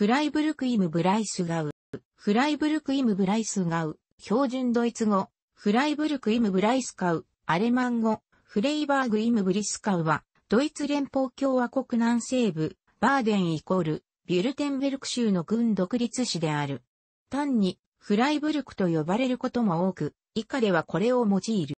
フライブルクイムブライスガウ。フライブルクイムブライスガウ。標準ドイツ語。フライブルクイムブライスカウ。アレマン語。フレイバーグイムブリスカウは、ドイツ連邦共和国南西部、バーデンイコール、ビュルテンベルク州の軍独立市である。単に、フライブルクと呼ばれることも多く、以下ではこれを用いる。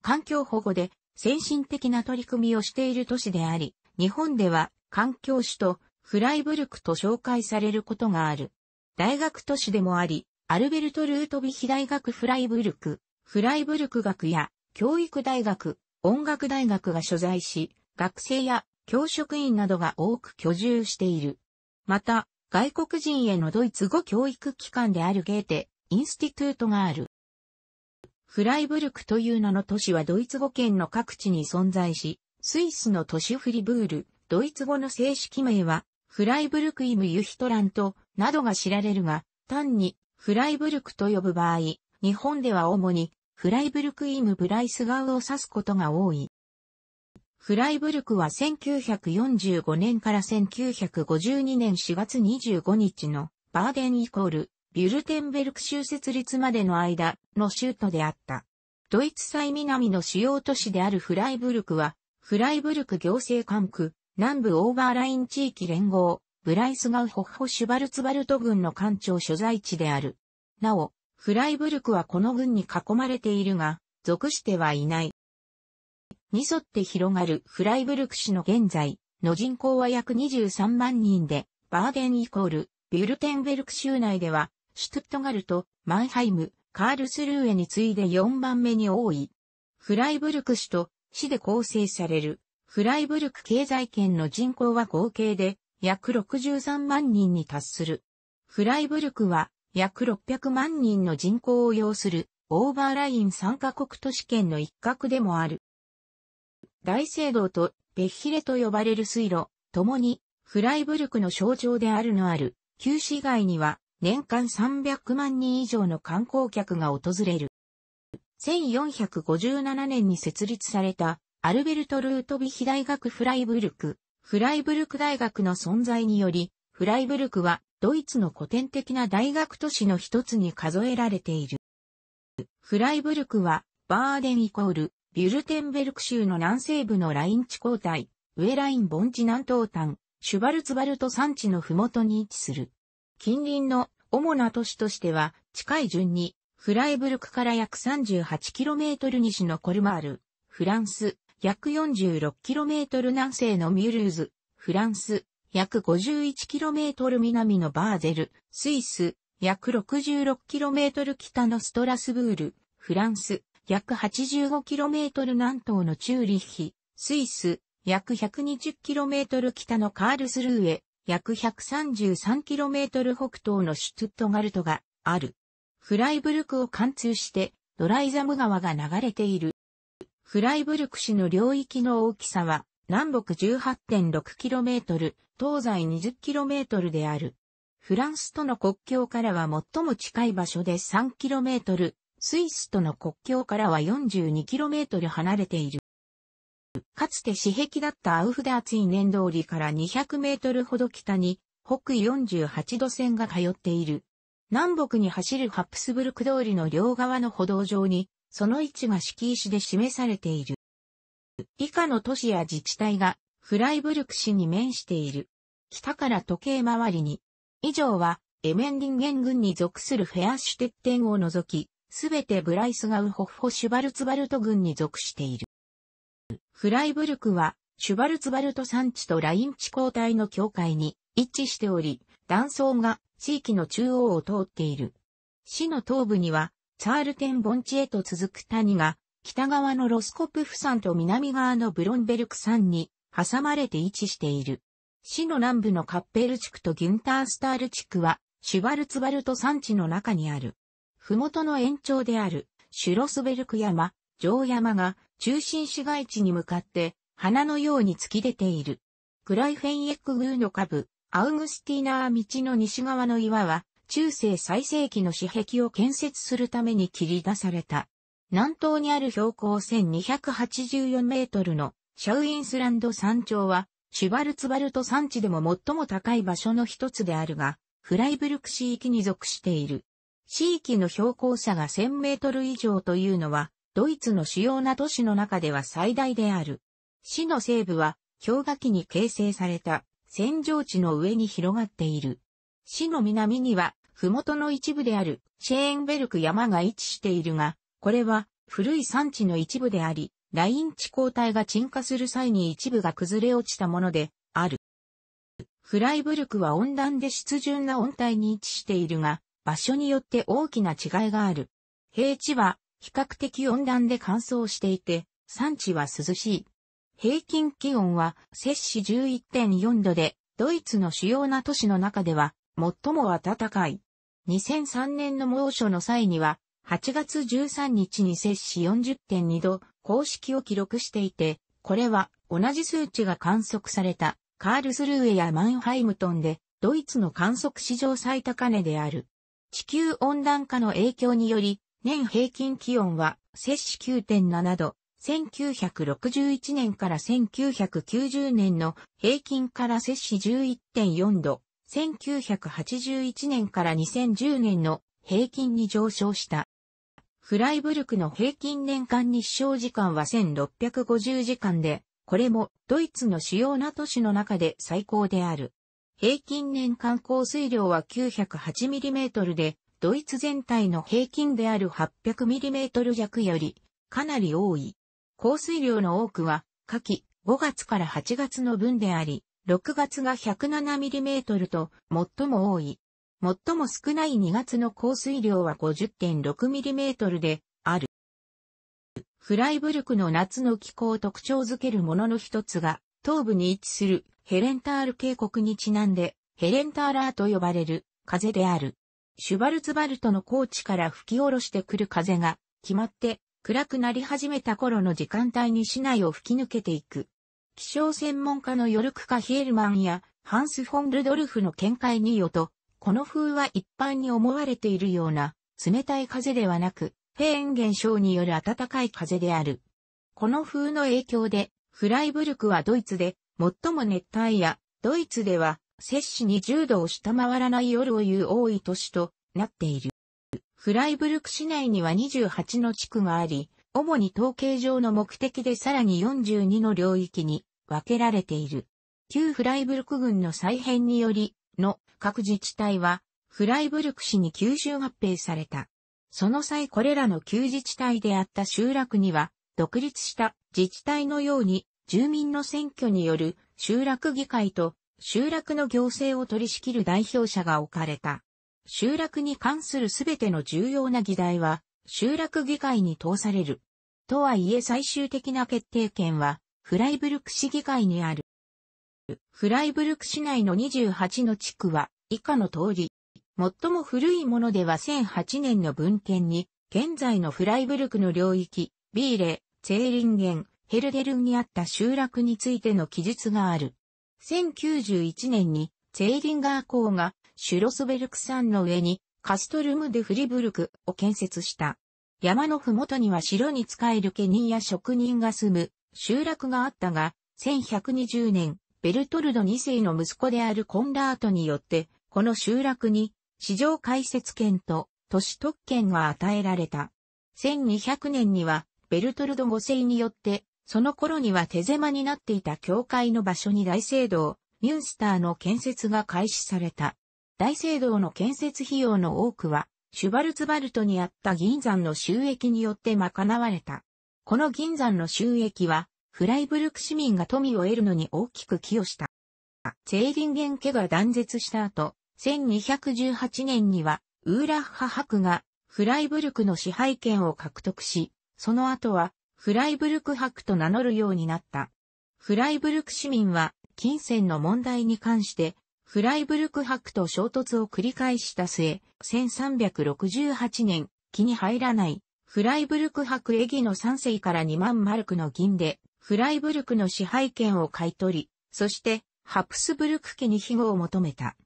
環境保護で先進的な取り組みをしている都市であり、日本では環境首とフライブルクと紹介されることがある。大学都市でもあり、アルベルト・ルートビヒ大学フライブルク、フライブルク学や教育大学、音楽大学が所在し、学生や教職員などが多く居住している。また、外国人へのドイツ語教育機関であるゲーテ、インスティトゥートがある。フライブルクという名の都市はドイツ語圏の各地に存在し、スイスの都市フリブール、ドイツ語の正式名はフライブルクイムユヒトラント、などが知られるが、単に、フライブルクと呼ぶ場合、日本では主に、フライブルクイムブライスガウを指すことが多い。フライブルクは1945年から1952年4月25日のバーデンイコールビュルテンベルク州設立までの間の州都であった。ドイツ最南の主要都市であるフライブルクはフライブルク行政管区南部オーバーライン地域連合、ブライスガウホッホシュバルツバルト軍の艦長所在地である。なお、フライブルクはこの軍に囲まれているが、属してはいない。に沿って広がるフライブルク市の現在の人口は約23万人で、バーデンイコール、ビュルテンベルク州内では、シュトゥットガルト、マンハイム、カールスルーエに次いで4番目に多い。フライブルク市と市で構成されるフライブルク経済圏の人口は合計で約63万人に達する。フライブルクは約600万人の人口を要するオーバーライン参カ国都市圏の一角でもある。大聖堂とペッヒレと呼ばれる水路、ともにフライブルクの象徴であるのある、旧市街には年間300万人以上の観光客が訪れる。1457年に設立されたアルベルト・ルートビヒ大学フライブルク、フライブルク大学の存在により、フライブルクはドイツの古典的な大学都市の一つに数えられている。フライブルクは、バーデンイコール、ビュルテンベルク州の南西部のライン地交代、ウェライン盆地南東端、シュバルツバルト山地の麓に位置する。近隣の主な都市としては、近い順に、フライブルクから約 38km 西のコルマール、フランス、約 46km 南西のミュールーズ、フランス、約 51km 南のバーゼル、スイス、約 66km 北のストラスブール、フランス、約 85km 南東のチューリッヒ、スイス、約 120km 北のカールスルーへ、約 133km 北東のシュツットガルトがある。フライブルクを貫通してドライザム川が流れている。フライブルク市の領域の大きさは、南北 18.6km、東西 20km である。フランスとの国境からは最も近い場所で 3km、スイスとの国境からは 42km 離れている。かつて私壁だったアウフダーツイ年通りから200 m ほど北に、北緯48度線が通っている。南北に走るハプスブルク通りの両側の歩道上に、その位置が敷石で示されている。以下の都市や自治体がフライブルク市に面している。北から時計回りに。以上はエメンリンゲン郡に属するフェアシュテッテンを除き、すべてブライスガウホフホシュバルツバルト郡に属している。フライブルクはシュバルツバルト山地とライン地交代の境界に一致しており、断層が地域の中央を通っている。市の東部にはツァールテン盆地へと続く谷が、北側のロスコプフ山と南側のブロンベルク山に挟まれて位置している。市の南部のカッペル地区とギュンタースタール地区は、シュバルツバルト山地の中にある。ふもとの延長である、シュロスベルク山、城山が、中心市街地に向かって、花のように突き出ている。グライフェンエックグーの下部、アウグスティーナー道の西側の岩は、中世最盛期の私壁を建設するために切り出された。南東にある標高1284メートルのシャウインスランド山頂は、シュバルツバルト山地でも最も高い場所の一つであるが、フライブルク市域に属している。市域の標高差が1000メートル以上というのは、ドイツの主要な都市の中では最大である。市の西部は、氷河期に形成された、扇状地の上に広がっている。市の南には、麓の一部であるシェーンベルク山が位置しているが、これは古い山地の一部であり、ライン地交代が沈下する際に一部が崩れ落ちたものである。フライブルクは温暖で湿潤な温帯に位置しているが、場所によって大きな違いがある。平地は比較的温暖で乾燥していて、産地は涼しい。平均気温は摂氏11.4度で、ドイツの主要な都市の中では最も暖かい。2003年の猛暑の際には、8月13日に摂氏40.2度、公式を記録していて、これは同じ数値が観測されたカールスルーエやマンハイムトンでドイツの観測史上最高値である。地球温暖化の影響により年平均気温は摂氏9.7度、1961年から1990年の平均から摂氏11.4度、1981年から2010年の平均に上昇した。フライブルクの平均年間日照時間は1650時間で、これもドイツの主要な都市の中で最高である。平均年間降水量は 908mm で、ドイツ全体の平均である 800mm 弱よりかなり多い。降水量の多くは、夏季5月から8月の分であり、6月が 107mm と最も多い。最も少ない2月の降水量は 50.6mm である。フライブルクの夏の気候を特徴づけるものの一つが、東部に位置するヘレンタール渓谷にちなんで、ヘレンターラーと呼ばれる風である。シュバルツバルトの高地から吹き下ろしてくる風が、決まって暗くなり始めた頃の時間帯に市内を吹き抜けていく。気象専門家のヨルクカ・ヒエルマンやハンス・フォン・ルドルフの見解によと、この風は一般に思われているような冷たい風ではなく、フェーン現象による暖かい風である。この風の影響で、フライブルクはドイツで最も熱帯夜、ドイツでは摂氏1 0度を下回らない夜を言う多い都市となっている。フライブルク市内には28の地区があり、主に統計上の目的でさらに42の領域に分けられている。旧フライブルク軍の再編により、の各自治体は、フライブルク市に吸収合併された。その際これらの旧自治体であった集落には、独立した自治体のように、住民の選挙による集落議会と集落の行政を取り仕切る代表者が置かれた。集落に関するすべての重要な議題は、集落議会に通される。とはいえ最終的な決定権は、フライブルク市議会にある。フライブルク市内の28の地区は、以下の通り。最も古いものでは1008年の文献に、現在のフライブルクの領域、ビーレ、ツェーリンゲン、ヘルデルンにあった集落についての記述がある。1091年に、ツェーリンガー港がシュロスベルク山の上にカストルム・デ・フリブルクを建設した。山のふもとには城に仕える家人や職人が住む集落があったが、1120年、ベルトルド2世の息子であるコンラートによって、この集落に市場開設権と都市特権が与えられた。1200年にはベルトルド5世によって、その頃には手狭になっていた教会の場所に大聖堂、ミュンスターの建設が開始された。大聖堂の建設費用の多くは、シュバルツバルトにあった銀山の収益によって賄われた。この銀山の収益は、フライブルク市民が富を得るのに大きく寄与した。ゼーリンゲン家が断絶した後、1218年には、ウーラッハ博がフライブルクの支配権を獲得し、その後はフライブルク博と名乗るようになった。フライブルク市民は金銭の問題に関してフライブルク博と衝突を繰り返した末、1368年、気に入らない、フライブルク博エギの3世から2万マルクの銀で、フライブルクの支配権を買い取り、そして、ハプスブルク家に庇護を求めた。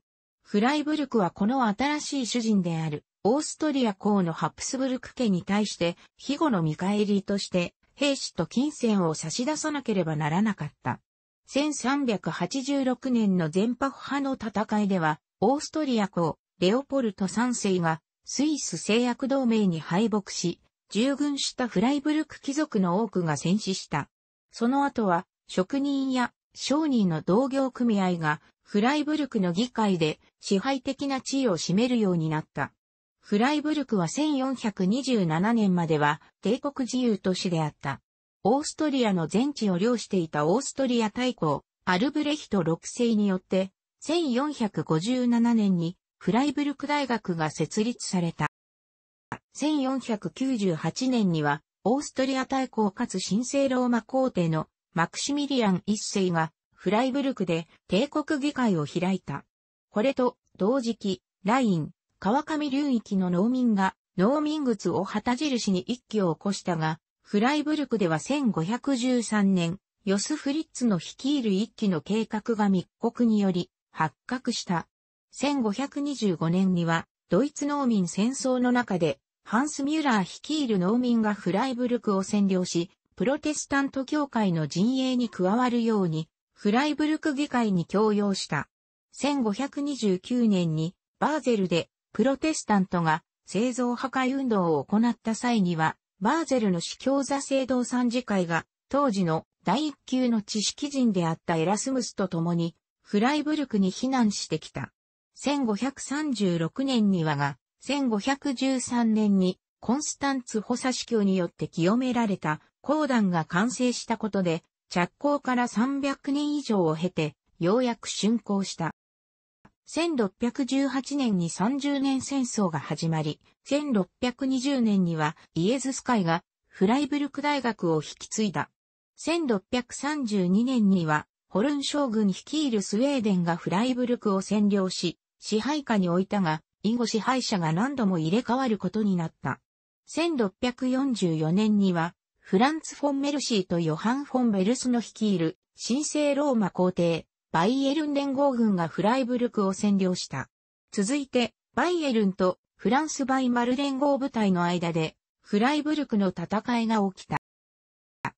フライブルクはこの新しい主人である、オーストリア公のハプスブルク家に対して、庇護の見返りとして、兵士と金銭を差し出さなければならなかった。1386年の全白派の戦いでは、オーストリア公、レオポルト三世が、スイス制約同盟に敗北し、従軍したフライブルク貴族の多くが戦死した。その後は、職人や商人の同業組合が、フライブルクの議会で支配的な地位を占めるようになった。フライブルクは1427年までは帝国自由都市であった。オーストリアの全地を領していたオーストリア大公、アルブレヒト6世によって、1457年にフライブルク大学が設立された。1498年には、オーストリア大公かつ神聖ローマ皇帝のマクシミリアン1世がフライブルクで帝国議会を開いた。これと同時期、ライン、川上流域の農民が農民靴を旗印に一揆を起こしたが、フライブルクでは1513年、ヨス・フリッツの率いる一期の計画が密告により発覚した。1525年には、ドイツ農民戦争の中で、ハンス・ミュラー率いる農民がフライブルクを占領し、プロテスタント教会の陣営に加わるように、フライブルク議会に強要した。1529年に、バーゼルで、プロテスタントが製造破壊運動を行った際には、バーゼルの司教座制度参事会が、当時の第一級の知識人であったエラスムスと共に、フライブルクに避難してきた。1536年にはが、1513年にコンスタンツ補佐司教によって清められた公団が完成したことで、着工から300年以上を経て、ようやく竣工した。1618年に30年戦争が始まり、1620年にはイエズス会がフライブルク大学を引き継いだ。1632年にはホルン将軍率いるスウェーデンがフライブルクを占領し、支配下に置いたが、以後支配者が何度も入れ替わることになった。1644年には、フランツ・フォン・メルシーとヨハン・フォン・ベルスの率いる神聖ローマ皇帝、バイエルン連合軍がフライブルクを占領した。続いて、バイエルンとフランスバイマル連合部隊の間で、フライブルクの戦いが起きた。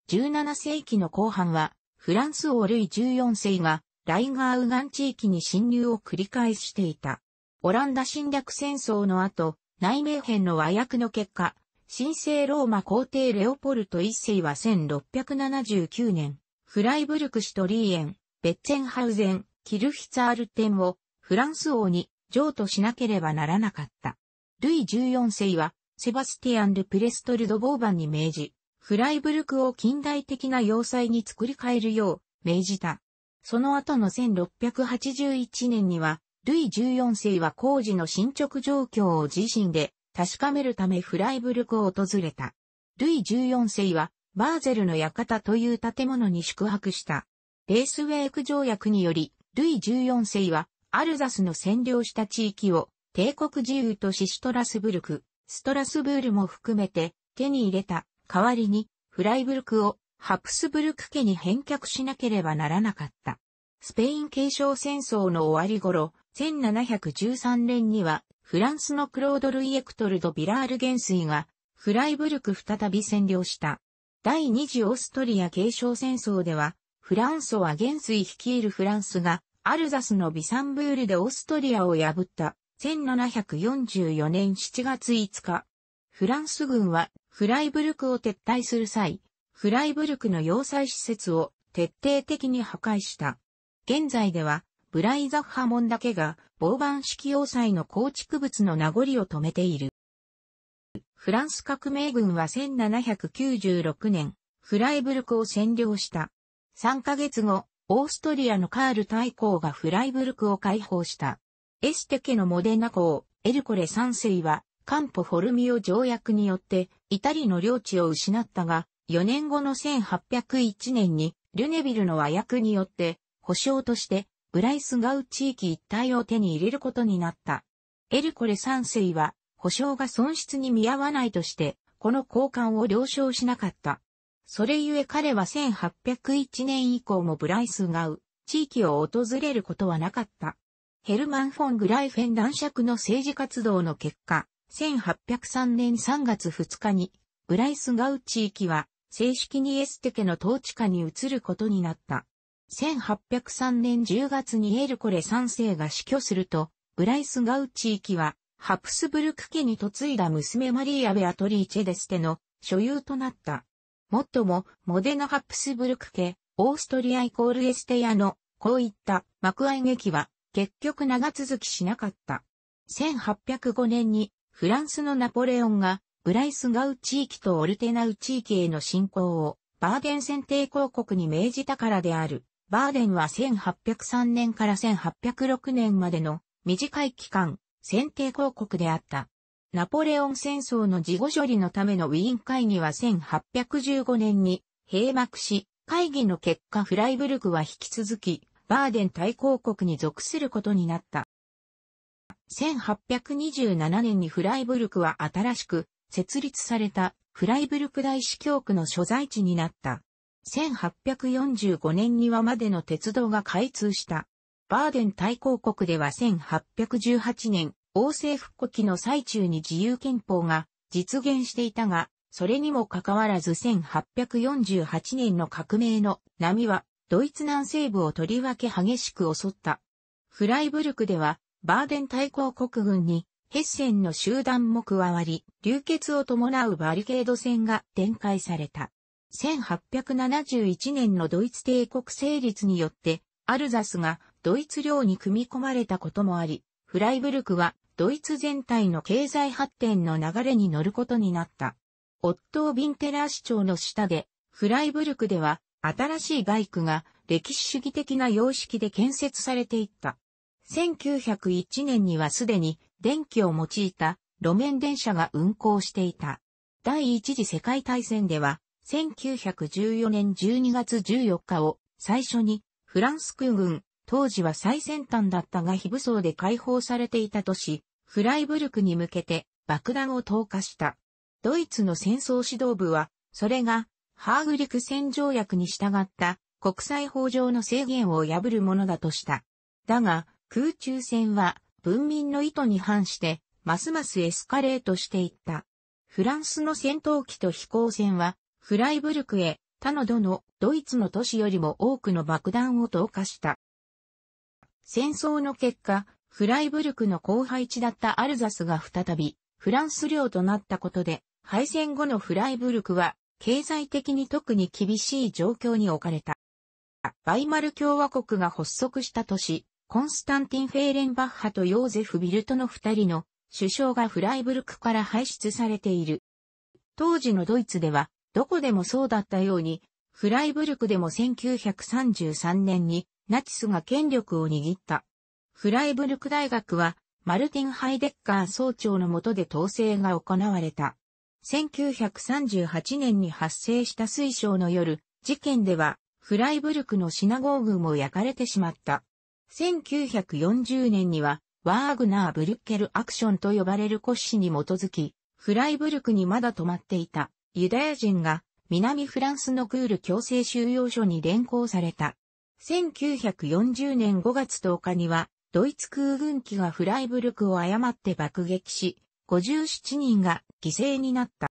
17世紀の後半は、フランス王ルイ14世が、ライガーウガン地域に侵入を繰り返していた。オランダ侵略戦争の後、内命編の和訳の結果、神聖ローマ皇帝レオポルト1世は1679年、フライブルク市とリーエン、ベッツェンハウゼン、キルヒツァール店をフランス王に譲渡しなければならなかった。ルイ14世はセバスティアン・ル・プレストル・ド・ボーバンに命じ、フライブルクを近代的な要塞に作り変えるよう命じた。その後の1681年には、ルイ14世は工事の進捗状況を自身で確かめるためフライブルクを訪れた。ルイ14世は、バーゼルの館という建物に宿泊した。レースウェイク条約により、ルイ14世は、アルザスの占領した地域を、帝国自由都市シュトラスブルク、ストラスブールも含めて、手に入れた、代わりに、フライブルクを、ハプスブルク家に返却しなければならなかった。スペイン継承戦争の終わり頃、1713年には、フランスのクロードル・イエクトル・ド・ビラール元帥が、フライブルク再び占領した。第二次オーストリア継承戦争では、フランソは元帥率いるフランスが、アルザスのビサンブールでオーストリアを破った、1744年7月5日。フランス軍は、フライブルクを撤退する際、フライブルクの要塞施設を徹底的に破壊した。現在では、ブライザッハモンだけが、防板式要塞の構築物の名残を止めている。フランス革命軍は1796年、フライブルクを占領した。3ヶ月後、オーストリアのカール大公がフライブルクを解放した。エステ家のモデナ公、エルコレ三世は、カンポフォルミオ条約によって、イタリの領地を失ったが、4年後の1801年に、ルネビルの和訳によって、保証として、ブライスガウ地域一帯を手に入れることになった。エルコレ三世は、保証が損失に見合わないとして、この交換を了承しなかった。それゆえ彼は1801年以降もブライスガウ、地域を訪れることはなかった。ヘルマン・フォン・グライフェン男爵の政治活動の結果、1803年3月2日に、ブライスガウ地域は、正式にエステ家の統治下に移ることになった。1803年10月にエルコレ3世が死去すると、ブライスガウ地域は、ハプスブルク家に嫁いだ娘マリーア・ベアトリーチェデステの所有となった。もっとも、モデナハプスブルク家、オーストリアイコールエステアの、こういった幕愛劇は、結局長続きしなかった。1805年に、フランスのナポレオンが、ブライスガウ地域とオルテナウ地域への侵攻を、バーデン選定広告に命じたからである。バーデンは1803年から1806年までの短い期間、選定広告であった。ナポレオン戦争の事後処理のためのウィーン会議は1815年に閉幕し、会議の結果フライブルクは引き続き、バーデン大公国に属することになった。1827年にフライブルクは新しく設立されたフライブルク大司教区の所在地になった。1845年にはまでの鉄道が開通した。バーデン大公国では1818年、王政復古期の最中に自由憲法が実現していたが、それにもかかわらず1848年の革命の波はドイツ南西部をとりわけ激しく襲った。フライブルクではバーデン対抗国軍にヘッセンの集団も加わり、流血を伴うバリケード戦が展開された。1871年のドイツ帝国成立によって、アルザスがドイツ領に組み込まれたこともあり、フライブルクはドイツ全体の経済発展の流れに乗ることになった。オットー・ィンテラー市長の下で、フライブルクでは新しいバイクが歴史主義的な様式で建設されていった。1901年にはすでに電気を用いた路面電車が運行していた。第一次世界大戦では、1914年12月14日を最初にフランス空軍、当時は最先端だったが非武装で解放されていたとし、フライブルクに向けて爆弾を投下した。ドイツの戦争指導部は、それが、ハーグリク戦条約に従った国際法上の制限を破るものだとした。だが、空中戦は文民の意図に反して、ますますエスカレートしていった。フランスの戦闘機と飛行船は、フライブルクへ、他のどのドイツの都市よりも多くの爆弾を投下した。戦争の結果、フライブルクの後輩地だったアルザスが再び、フランス領となったことで、敗戦後のフライブルクは、経済的に特に厳しい状況に置かれた。バイマル共和国が発足した年、コンスタンティン・フェーレンバッハとヨーゼフ・ビルトの二人の首相がフライブルクから排出されている。当時のドイツでは、どこでもそうだったように、フライブルクでも1933年にナチスが権力を握った。フライブルク大学は、マルティン・ハイデッカー総長の下で統制が行われた。1938年に発生した水晶の夜、事件では、フライブルクのシナゴーグも焼かれてしまった。1940年には、ワーグナー・ブルッケル・アクションと呼ばれる骨子に基づき、フライブルクにまだ泊まっていたユダヤ人が南フランスのクール強制収容所に連行された。1940年5月10日にはドイツ空軍機がフライブルクを誤って爆撃し、57人が犠牲になった。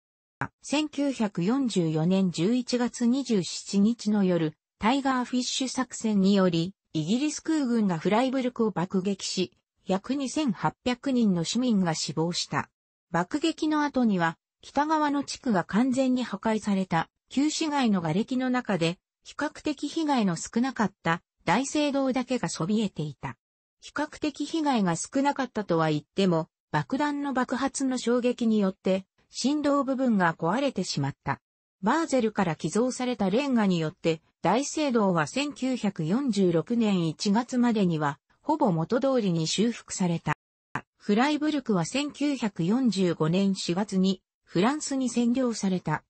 1944年11月27日の夜、タイガーフィッシュ作戦により、イギリス空軍がフライブルクを爆撃し、約2800人の市民が死亡した。爆撃の後には、北側の地区が完全に破壊された、旧市街の瓦礫の中で、比較的被害の少なかった大聖堂だけがそびえていた。比較的被害が少なかったとは言っても、爆弾の爆発の衝撃によって、振動部分が壊れてしまった。バーゼルから寄贈されたレンガによって、大聖堂は1946年1月までには、ほぼ元通りに修復された。フライブルクは1945年4月にフランスに占領された。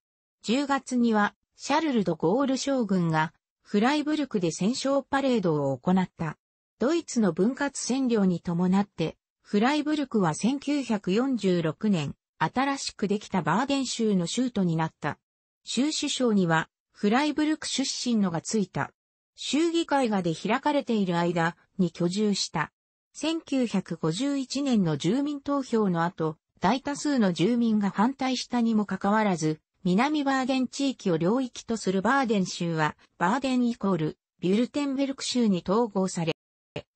10月にはシャルル・ド・ゴール将軍がフライブルクで戦勝パレードを行った。ドイツの分割占領に伴って、フライブルクは1946年、新しくできたバーデン州の州都になった。州首相には、フライブルク出身のがついた。州議会がで開かれている間に居住した。1951年の住民投票の後、大多数の住民が反対したにもかかわらず、南バーデン地域を領域とするバーデン州は、バーデンイコール、ビュルテンベルク州に統合され、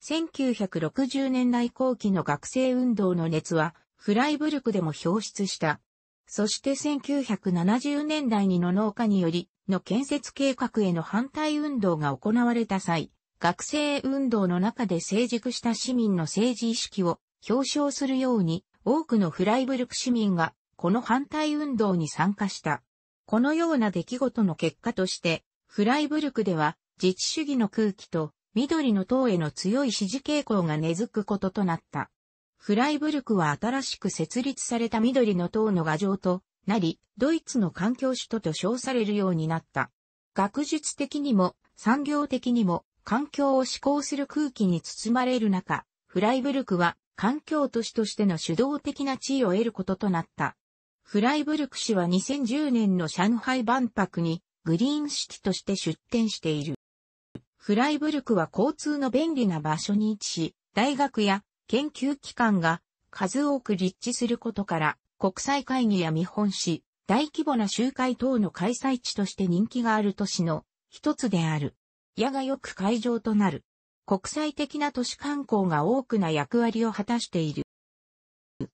1960年代後期の学生運動の熱は、フライブルクでも表出した。そして1970年代にの農家により、の建設計画への反対運動が行われた際、学生運動の中で成熟した市民の政治意識を表彰するように、多くのフライブルク市民が、この反対運動に参加した。このような出来事の結果として、フライブルクでは、自治主義の空気と緑の党への強い支持傾向が根付くこととなった。フライブルクは新しく設立された緑の党の牙城となり、ドイツの環境首都と称されるようになった。学術的にも産業的にも環境を志向する空気に包まれる中、フライブルクは環境都市としての主導的な地位を得ることとなった。フライブルク市は2010年の上海万博にグリーン式として出展している。フライブルクは交通の便利な場所に位置し、大学や研究機関が数多く立地することから、国際会議や見本市、大規模な集会等の開催地として人気がある都市の一つである。矢がよく会場となる。国際的な都市観光が多くな役割を果たしている。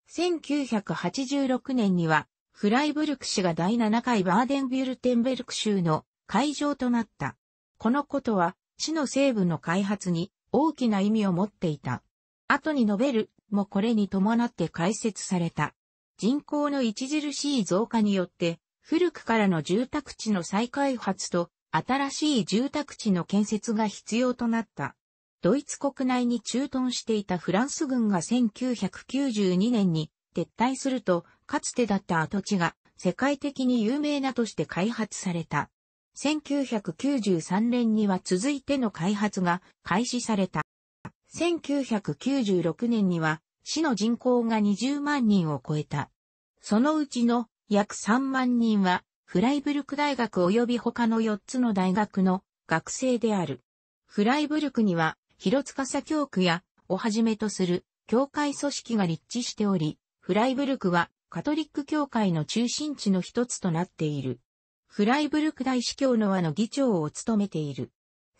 1986年には、フライブルク市が第7回バーデンビュルテンベルク州の会場となった。このことは、市の西部の開発に大きな意味を持っていた。後に述べるもこれに伴って開設された。人口の著しい増加によって、古くからの住宅地の再開発と新しい住宅地の建設が必要となった。ドイツ国内に駐屯していたフランス軍が1992年に撤退すると、かつてだった跡地が世界的に有名なとして開発された。1993年には続いての開発が開始された。1996年には市の人口が20万人を超えた。そのうちの約3万人はフライブルク大学及び他の4つの大学の学生である。フライブルクには広司教区やをはじめとする教会組織が立地しており、フライブルクはカトリック教会の中心地の一つとなっている。フライブルク大司教の和の議長を務めている。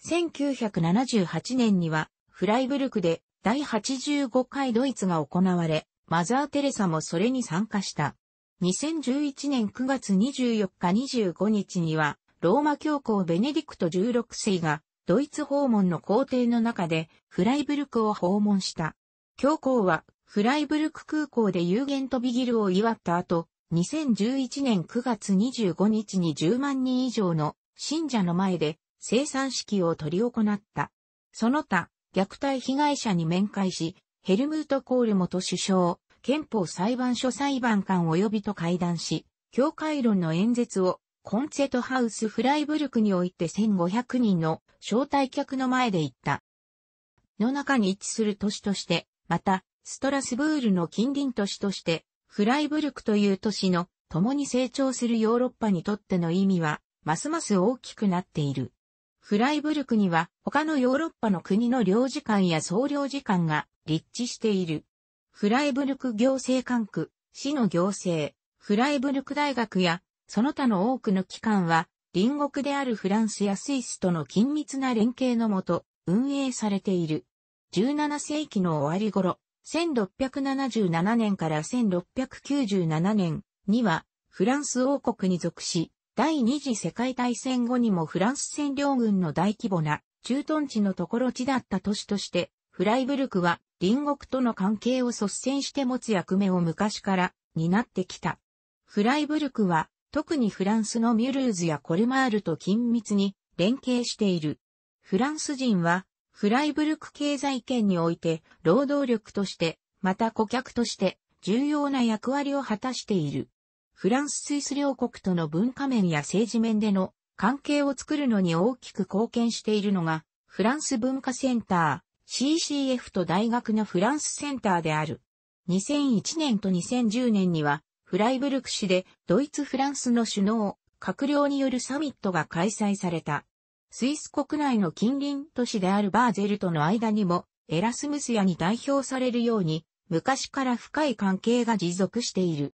1978年には、フライブルクで第85回ドイツが行われ、マザー・テレサもそれに参加した。2011年9月24日25日には、ローマ教皇ベネディクト16世が、ドイツ訪問の皇帝の中で、フライブルクを訪問した。教皇は、フライブルク空港で有限飛びギルを祝った後、2011年9月25日に10万人以上の信者の前で生産式を取り行った。その他、虐待被害者に面会し、ヘルムート・コール元首相、憲法裁判所裁判官及びと会談し、教会論の演説をコンセトハウスフライブルクにおいて1500人の招待客の前で言った。の中に位置する都市として、また、ストラスブールの近隣都市として、フライブルクという都市の共に成長するヨーロッパにとっての意味は、ますます大きくなっている。フライブルクには他のヨーロッパの国の領事館や総領事館が立地している。フライブルク行政管区、市の行政、フライブルク大学やその他の多くの機関は隣国であるフランスやスイスとの緊密な連携のもと運営されている。17世紀の終わり頃、1677年から1697年にはフランス王国に属し、第二次世界大戦後にもフランス占領軍の大規模な駐屯地のところ地だった都市として、フライブルクは隣国との関係を率先して持つ役目を昔から担ってきた。フライブルクは特にフランスのミュルーズやコルマールと緊密に連携している。フランス人はフライブルク経済圏において、労働力として、また顧客として、重要な役割を果たしている。フランス・スイス両国との文化面や政治面での関係を作るのに大きく貢献しているのが、フランス文化センター、CCF と大学のフランスセンターである。2001年と2010年には、フライブルク市でドイツ・フランスの首脳、閣僚によるサミットが開催された。スイス国内の近隣都市であるバーゼルとの間にも、エラスムス屋に代表されるように、昔から深い関係が持続している。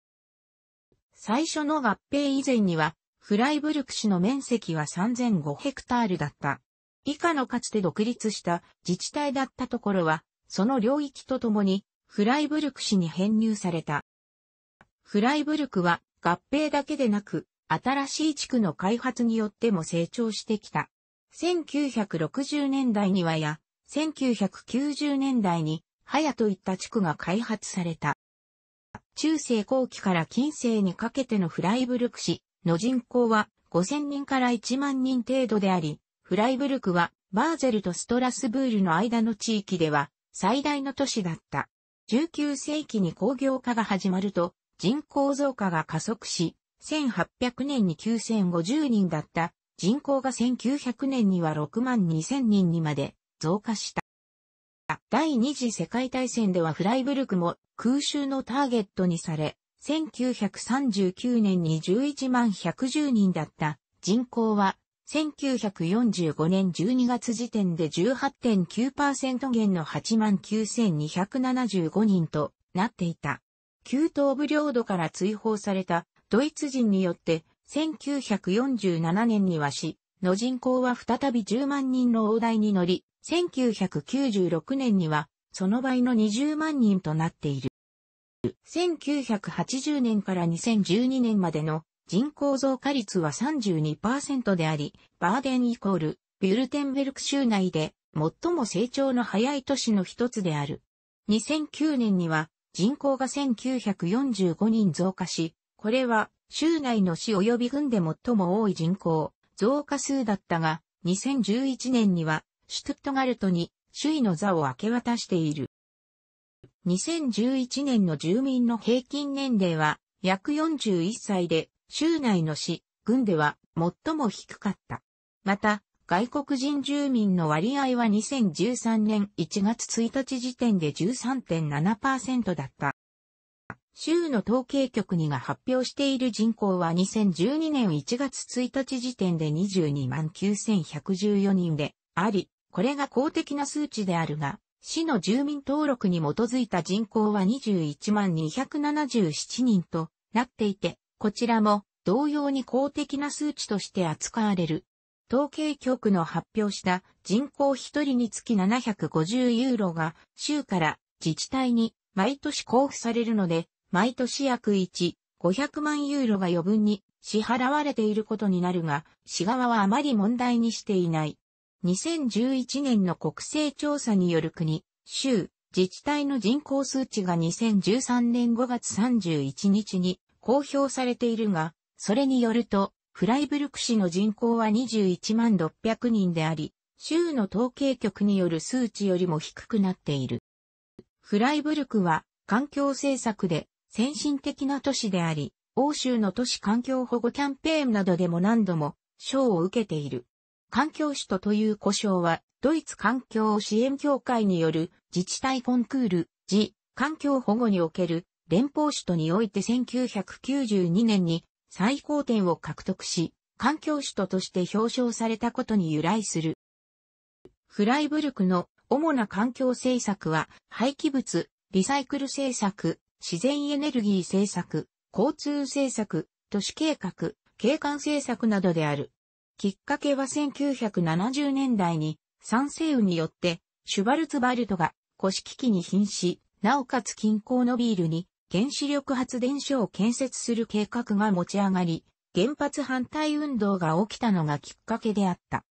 最初の合併以前には、フライブルク市の面積は3005ヘクタールだった。以下のかつて独立した自治体だったところは、その領域とともに、フライブルク市に編入された。フライブルクは合併だけでなく、新しい地区の開発によっても成長してきた。1960年代にはや、1990年代に、はやといった地区が開発された。中世後期から近世にかけてのフライブルク市の人口は5000人から1万人程度であり、フライブルクはバーゼルとストラスブールの間の地域では最大の都市だった。19世紀に工業化が始まると人口増加が加速し、1800年に9050人だった人口が1900年には6万2000人にまで増加した。第二次世界大戦ではフライブルクも空襲のターゲットにされ、1939年に11万110人だった人口は1945年12月時点で18.9%減の8万9275人となっていた。旧東部領土から追放されたドイツ人によって1947年には市の人口は再び10万人の大台に乗り、1996年にはその倍の20万人となっている。1980年から2012年までの人口増加率は32%であり、バーデンイコール、ビュルテンベルク州内で最も成長の早い都市の一つである。2009年には人口が1945人増加し、これは州内の市及び軍で最も多い人口、増加数だったが、2011年には、シュトゥットガルトに、首位の座を明け渡している。2011年の住民の平均年齢は、約41歳で、州内の市、軍では、最も低かった。また、外国人住民の割合は2013年1月1日時点で13.7%だった。州の統計局にが発表している人口は2012年1月1日時点で22万9114人であり、これが公的な数値であるが、市の住民登録に基づいた人口は21万277人となっていて、こちらも同様に公的な数値として扱われる。統計局の発表した人口1人につき750ユーロが州から自治体に毎年交付されるので、毎年約1、500万ユーロが余分に支払われていることになるが、市側はあまり問題にしていない。2011年の国勢調査による国、州、自治体の人口数値が2013年5月31日に公表されているが、それによると、フライブルク市の人口は21万600人であり、州の統計局による数値よりも低くなっている。フライブルクは環境政策で先進的な都市であり、欧州の都市環境保護キャンペーンなどでも何度も賞を受けている。環境首都という呼称は、ドイツ環境支援協会による自治体コンクール、自環境保護における連邦首都において1992年に最高点を獲得し、環境首都として表彰されたことに由来する。フライブルクの主な環境政策は廃棄物、リサイクル政策、自然エネルギー政策、交通政策、都市計画、景観政策などである。きっかけは1970年代に賛成雨によってシュバルツバルトが古式機に瀕し、なおかつ近郊のビールに原子力発電所を建設する計画が持ち上がり、原発反対運動が起きたのがきっかけであった。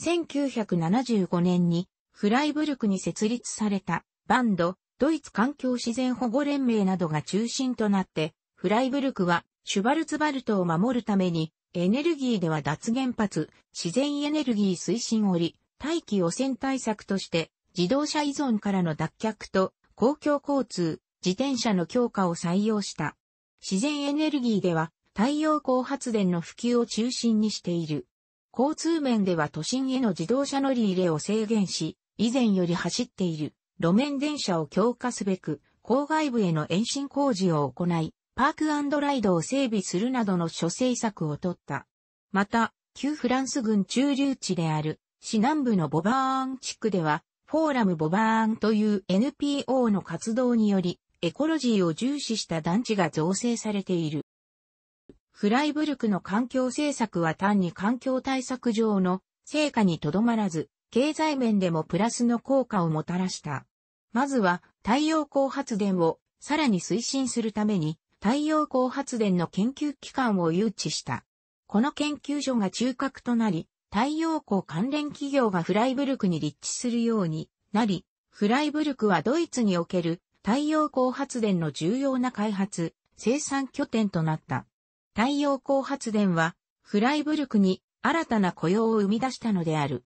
1975年にフライブルクに設立されたバンドドイツ環境自然保護連盟などが中心となって、フライブルクはシュバルツバルトを守るために、エネルギーでは脱原発、自然エネルギー推進折、り、大気汚染対策として、自動車依存からの脱却と、公共交通、自転車の強化を採用した。自然エネルギーでは、太陽光発電の普及を中心にしている。交通面では都心への自動車乗り入れを制限し、以前より走っている。路面電車を強化すべく、郊外部への延伸工事を行い、パークライドを整備するなどの諸政策を取った。また、旧フランス軍駐留地である、市南部のボバーン地区では、フォーラム・ボバーンという NPO の活動により、エコロジーを重視した団地が造成されている。フライブルクの環境政策は単に環境対策上の成果にとどまらず、経済面でもプラスの効果をもたらした。まずは太陽光発電をさらに推進するために太陽光発電の研究機関を誘致した。この研究所が中核となり、太陽光関連企業がフライブルクに立地するようになり、フライブルクはドイツにおける太陽光発電の重要な開発、生産拠点となった。太陽光発電はフライブルクに新たな雇用を生み出したのである。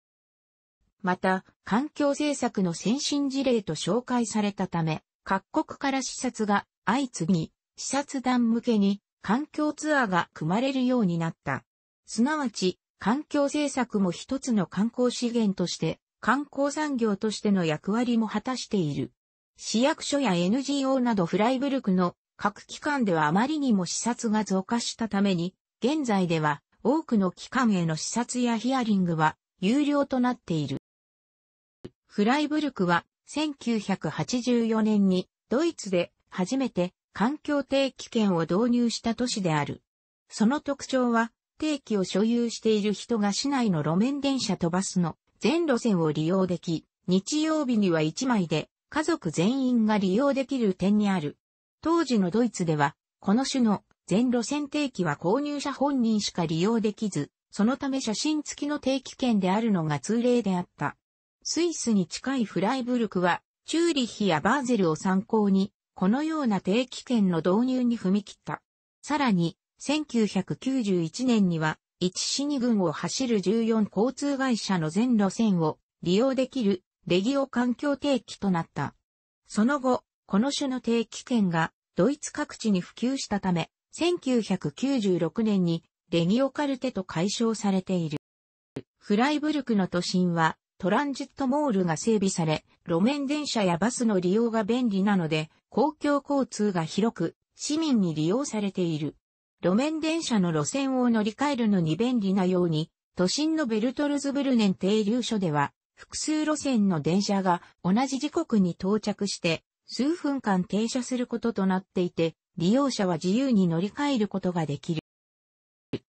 また、環境政策の先進事例と紹介されたため、各国から視察が相次ぎ、視察団向けに環境ツアーが組まれるようになった。すなわち、環境政策も一つの観光資源として、観光産業としての役割も果たしている。市役所や NGO などフライブルクの各機関ではあまりにも視察が増加したために、現在では多くの機関への視察やヒアリングは有料となっている。フライブルクは1984年にドイツで初めて環境定期券を導入した都市である。その特徴は定期を所有している人が市内の路面電車とバスの全路線を利用でき、日曜日には1枚で家族全員が利用できる点にある。当時のドイツでは、この種の全路線定期は購入者本人しか利用できず、そのため写真付きの定期券であるのが通例であった。スイスに近いフライブルクは、チューリッヒやバーゼルを参考に、このような定期券の導入に踏み切った。さらに、1991年には、1市2軍を走る14交通会社の全路線を利用できるレギオ環境定期となった。その後、この種の定期券がドイツ各地に普及したため、1996年にレギオカルテと解消されている。フライブルクの都心はトランジットモールが整備され、路面電車やバスの利用が便利なので、公共交通が広く、市民に利用されている。路面電車の路線を乗り換えるのに便利なように、都心のベルトルズブルネン停留所では、複数路線の電車が同じ時刻に到着して、数分間停車することとなっていて、利用者は自由に乗り換えることができる。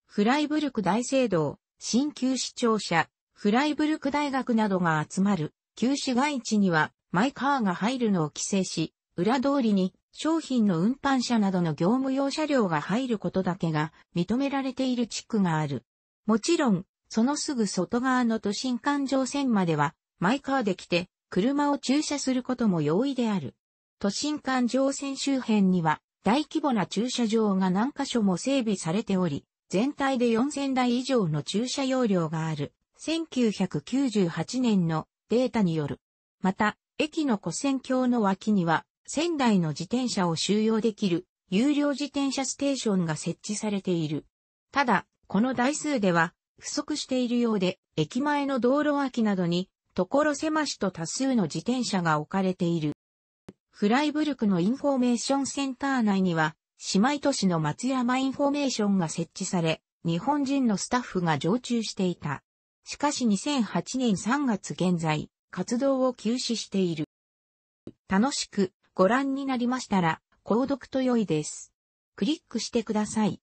フライブルク大聖堂、新旧市庁舎、フライブルク大学などが集まる旧市街地にはマイカーが入るのを規制し、裏通りに商品の運搬車などの業務用車両が入ることだけが認められている地区がある。もちろん、そのすぐ外側の都心環状線まではマイカーで来て車を駐車することも容易である。都心環状線周辺には大規模な駐車場が何箇所も整備されており、全体で4000台以上の駐車容量がある。1998年のデータによる。また、駅の古線橋の脇には、仙台の自転車を収容できる有料自転車ステーションが設置されている。ただ、この台数では不足しているようで、駅前の道路脇などに、所狭しと多数の自転車が置かれている。フライブルクのインフォメーションセンター内には、姉妹都市の松山インフォメーションが設置され、日本人のスタッフが常駐していた。しかし2008年3月現在、活動を休止している。楽しくご覧になりましたら、購読と良いです。クリックしてください。